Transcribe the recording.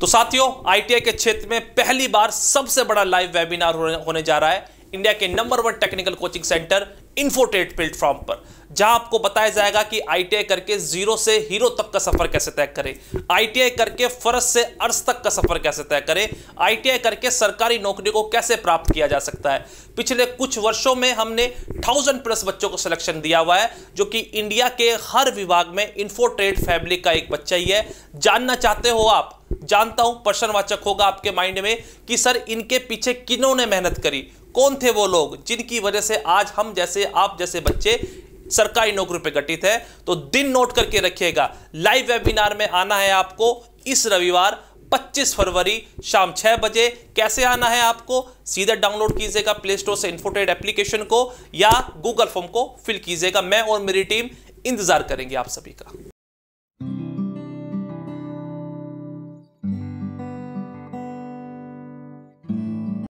तो साथियों आईटीआई के क्षेत्र में पहली बार सबसे बड़ा लाइव वेबिनार होने जा रहा है इंडिया के number one technical coaching centre इन्फोटेट प्लेटफॉर्म पर जहां आपको बताया जाएगा कि आईटीआई करके जीरो से हीरो तक का सफर कैसे तय करें आईटीआई करके फर्ज से अर्ज तक का सफर कैसे तय करें आईटीआई करके सरकारी नौकरी को कैसे प्राप्त किया जा सकता है पिछले कुछ वर्षों में हमने थाउजेंड प्लस बच्चों को सिलेक्शन दिया हुआ है जो कि इंडिया के हर विभाग में इन्फोट्रेड फैमिली का एक बच्चा ही है जानना चाहते हो आप जानता हूं प्रश्नवाचक होगा आपके माइंड में कि सर इनके पीछे किनों ने मेहनत करी कौन थे वो लोग जिनकी वजह से आज हम जैसे आप जैसे बच्चे सरकारी नौकरी पर गठित है तो दिन नोट करके रखिएगा लाइव वेबिनार में आना है आपको इस रविवार 25 फरवरी शाम 6 बजे कैसे आना है आपको सीधा डाउनलोड कीजिएगा प्ले स्टोर से इन्फोटेड एप्लीकेशन को या गूगल फॉर्म को फिल कीजिएगा मैं और मेरी टीम इंतजार करेंगे आप सभी का